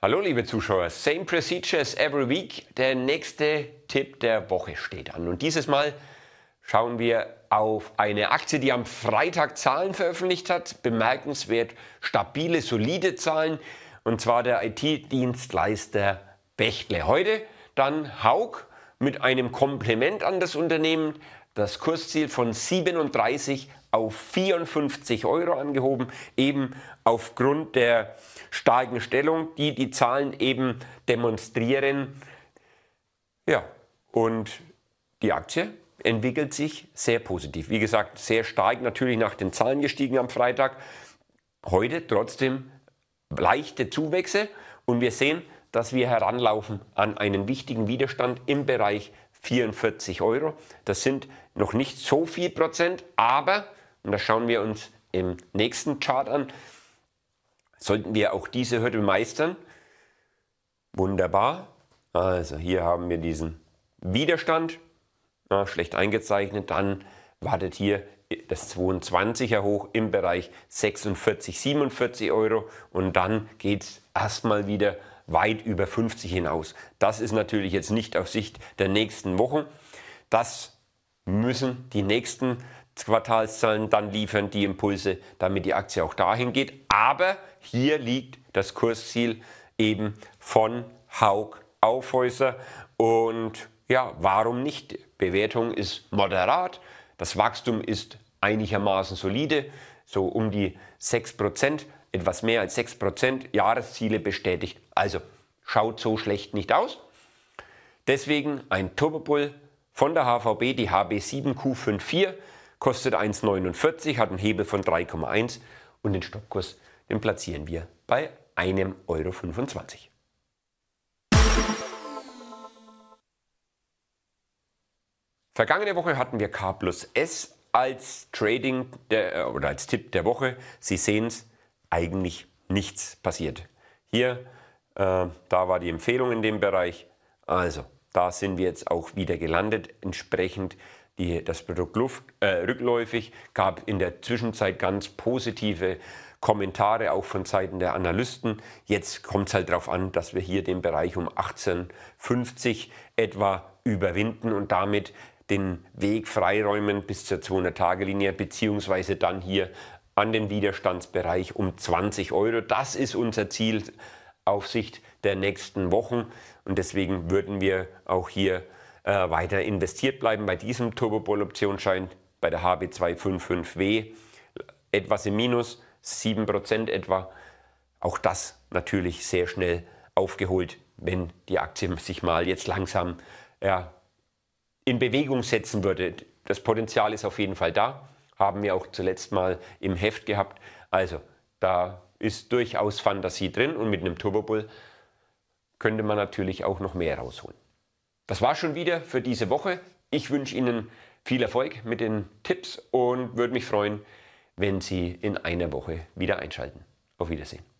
Hallo liebe Zuschauer, same procedure as every week. Der nächste Tipp der Woche steht an und dieses Mal schauen wir auf eine Aktie, die am Freitag Zahlen veröffentlicht hat. Bemerkenswert stabile, solide Zahlen und zwar der IT-Dienstleister Bechtle. Heute dann Haug mit einem Kompliment an das Unternehmen das Kursziel von 37 auf 54 Euro angehoben, eben aufgrund der starken Stellung, die die Zahlen eben demonstrieren. Ja, und die Aktie entwickelt sich sehr positiv. Wie gesagt, sehr stark natürlich nach den Zahlen gestiegen am Freitag. Heute trotzdem leichte Zuwächse und wir sehen, dass wir heranlaufen an einen wichtigen Widerstand im Bereich 44 Euro. Das sind noch nicht so viel Prozent, aber, und das schauen wir uns im nächsten Chart an, sollten wir auch diese Hürde meistern. Wunderbar. Also hier haben wir diesen Widerstand, na, schlecht eingezeichnet. Dann wartet hier das 22er hoch im Bereich 46, 47 Euro und dann geht es erstmal wieder weit über 50 hinaus. Das ist natürlich jetzt nicht auf Sicht der nächsten Wochen. Das müssen die nächsten Quartalszahlen dann liefern, die Impulse, damit die Aktie auch dahin geht. Aber hier liegt das Kursziel eben von Haug Aufhäuser. Und ja, warum nicht? Bewertung ist moderat, das Wachstum ist einigermaßen solide, so um die 6 Prozent etwas mehr als 6% Jahresziele bestätigt. Also schaut so schlecht nicht aus. Deswegen ein Turbopull von der HVB, die HB7Q54, kostet 1,49, hat einen Hebel von 3,1 und den Stoppkurs, den platzieren wir bei 1,25 Euro. Vergangene Woche hatten wir K plus S als Trading der, äh, oder als Tipp der Woche. Sie sehen es, eigentlich nichts passiert. Hier, äh, da war die Empfehlung in dem Bereich. Also, da sind wir jetzt auch wieder gelandet. Entsprechend die, das Produkt Luft, äh, rückläufig, gab in der Zwischenzeit ganz positive Kommentare auch von Seiten der Analysten. Jetzt kommt es halt darauf an, dass wir hier den Bereich um 1850 etwa überwinden und damit den Weg freiräumen bis zur 200-Tage-Linie, beziehungsweise dann hier an den Widerstandsbereich um 20 Euro. Das ist unser Ziel auf Sicht der nächsten Wochen und deswegen würden wir auch hier äh, weiter investiert bleiben bei diesem Turbopol-Optionsschein bei der HB255W. Etwas im Minus, 7% etwa. Auch das natürlich sehr schnell aufgeholt, wenn die Aktie sich mal jetzt langsam ja, in Bewegung setzen würde. Das Potenzial ist auf jeden Fall da haben wir auch zuletzt mal im Heft gehabt. Also da ist durchaus Fantasie drin und mit einem Turbobull könnte man natürlich auch noch mehr rausholen. Das war schon wieder für diese Woche. Ich wünsche Ihnen viel Erfolg mit den Tipps und würde mich freuen, wenn Sie in einer Woche wieder einschalten. Auf Wiedersehen.